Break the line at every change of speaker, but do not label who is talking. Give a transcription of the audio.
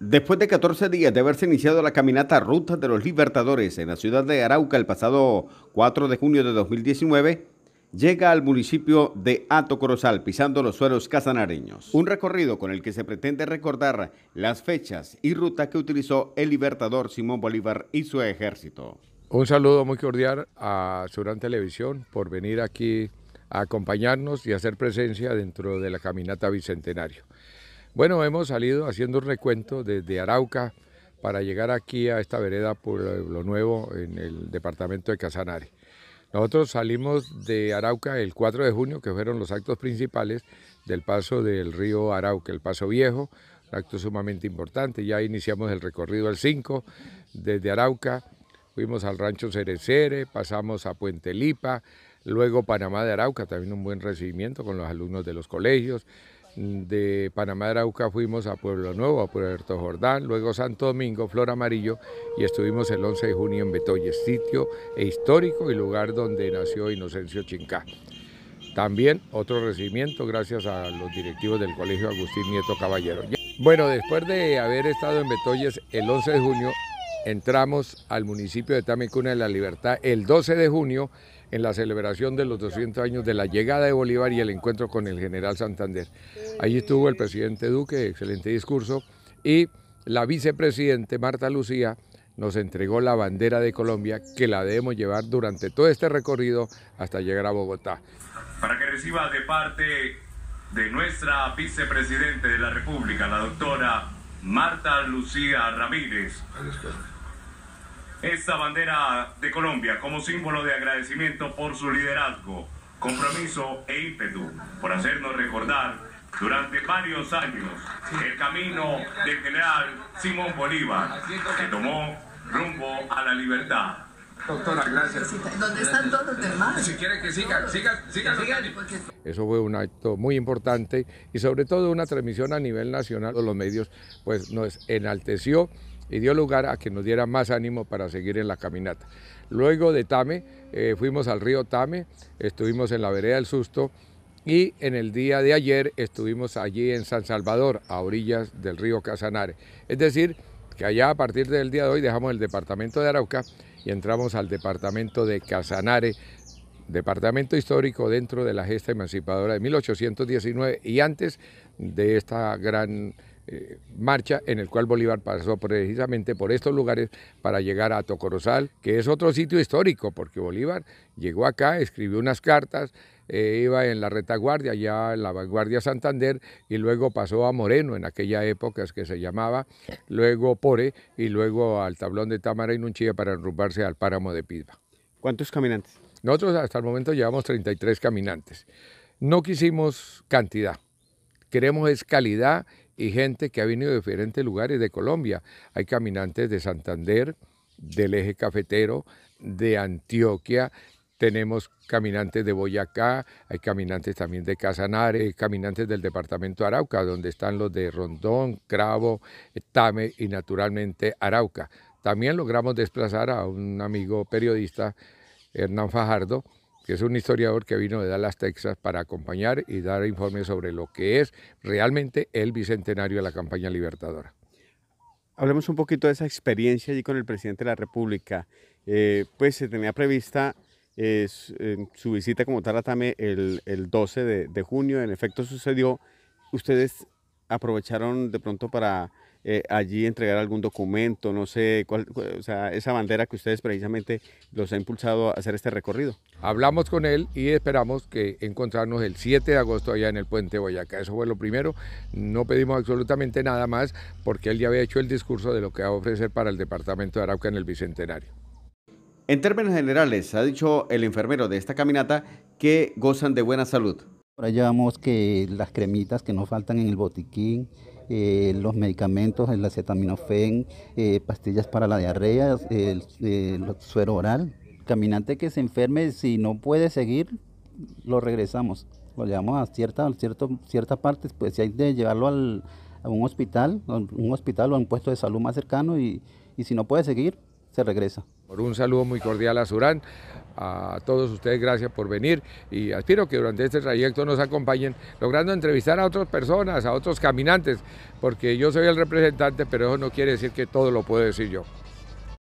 Después de 14 días de haberse iniciado la caminata Ruta de los Libertadores en la ciudad de Arauca el pasado 4 de junio de 2019, llega al municipio de Ato Corozal pisando los suelos casanareños. Un recorrido con el que se pretende recordar las fechas y rutas que utilizó el libertador Simón Bolívar y su ejército.
Un saludo muy cordial a Surán Televisión por venir aquí a acompañarnos y hacer presencia dentro de la caminata bicentenario. Bueno, hemos salido haciendo un recuento desde Arauca para llegar aquí a esta vereda por lo nuevo en el departamento de Casanare. Nosotros salimos de Arauca el 4 de junio, que fueron los actos principales del paso del río Arauca, el paso viejo, un acto sumamente importante. Ya iniciamos el recorrido el 5 desde Arauca, fuimos al rancho Cerecere, pasamos a Puente Lipa, luego Panamá de Arauca, también un buen recibimiento con los alumnos de los colegios de Panamá de Arauca fuimos a Pueblo Nuevo, a Puerto Jordán, luego Santo Domingo, Flor Amarillo y estuvimos el 11 de junio en Betoyes, sitio e histórico y lugar donde nació Inocencio Chincá. También otro recibimiento gracias a los directivos del Colegio Agustín Nieto Caballero. Bueno, después de haber estado en Betoyes el 11 de junio, entramos al municipio de Tamecuna de la Libertad el 12 de junio en la celebración de los 200 años de la llegada de Bolívar y el encuentro con el general Santander. Allí estuvo el presidente Duque, excelente discurso, y la vicepresidente Marta Lucía nos entregó la bandera de Colombia que la debemos llevar durante todo este recorrido hasta llegar a Bogotá.
Para que reciba de parte de nuestra vicepresidente de la República, la doctora Marta Lucía Ramírez esta bandera de Colombia como símbolo de agradecimiento por su liderazgo, compromiso e ímpetu, por hacernos recordar durante varios años el camino del general Simón Bolívar, que tomó rumbo a la libertad.
Doctora, gracias. ¿Dónde están todos los demás? Si quiere que siga, sigan, siga, siga, Eso fue un acto muy importante y sobre todo una transmisión a nivel nacional. Los medios pues nos enalteció y dio lugar a que nos diera más ánimo para seguir en la caminata. Luego de Tame, eh, fuimos al río Tame, estuvimos en la vereda del susto y en el día de ayer estuvimos allí en San Salvador, a orillas del río Casanare. Es decir, que allá a partir del día de hoy dejamos el departamento de Arauca y entramos al departamento de Casanare, departamento histórico dentro de la gesta emancipadora de 1819 y antes de esta gran eh, marcha en el cual Bolívar pasó precisamente por estos lugares para llegar a Tocorozal, que es otro sitio histórico, porque Bolívar llegó acá, escribió unas cartas, eh, iba en la retaguardia, ya en la vanguardia Santander, y luego pasó a Moreno en aquella época que se llamaba, luego Pore y luego al tablón de Támara y Nunchía para enrumbarse al páramo de Pizba. ¿Cuántos caminantes? Nosotros hasta el momento llevamos 33 caminantes. No quisimos cantidad, queremos es calidad y gente que ha venido de diferentes lugares de Colombia. Hay caminantes de Santander, del eje cafetero, de Antioquia, tenemos caminantes de Boyacá, hay caminantes también de Casanare, caminantes del departamento Arauca, donde están los de Rondón, Cravo, Tame y naturalmente Arauca. También logramos desplazar a un amigo periodista, Hernán Fajardo, que es un historiador que vino de Dallas, Texas, para acompañar y dar informes sobre lo que es realmente el bicentenario de la campaña libertadora.
Hablemos un poquito de esa experiencia allí con el presidente de la República. Eh, pues se tenía prevista eh, su, visita como tal el, 12 de junio, en efecto sucedió. Ustedes aprovecharon de pronto para eh, allí entregar algún documento, no sé, cuál, o sea, esa bandera que ustedes precisamente los ha impulsado a hacer este recorrido. Hablamos con él y esperamos que encontrarnos el 7 de
agosto allá en el puente Boyacá. Eso fue lo primero. No pedimos absolutamente nada más porque él ya
había hecho el discurso de lo que va a ofrecer para el departamento de Arauca en el Bicentenario. En términos generales, ha dicho el enfermero de esta caminata que gozan de buena salud. Ahora llevamos que las cremitas que nos faltan en el botiquín, eh, los medicamentos, el acetaminofén, eh, pastillas para la diarrea, el, suero oral. Caminante que se enferme, si no puede seguir, lo regresamos. Lo llevamos a ciertas partes, cierto, cierta pues si hay de llevarlo a un hospital, un hospital o a un puesto de salud más cercano y, y si no puede seguir, se regresa.
Por un saludo muy cordial a Surán a todos ustedes, gracias por venir y aspiro que durante este trayecto nos acompañen, logrando entrevistar a otras personas, a otros caminantes, porque yo soy el representante, pero eso no quiere decir que todo lo puedo decir yo.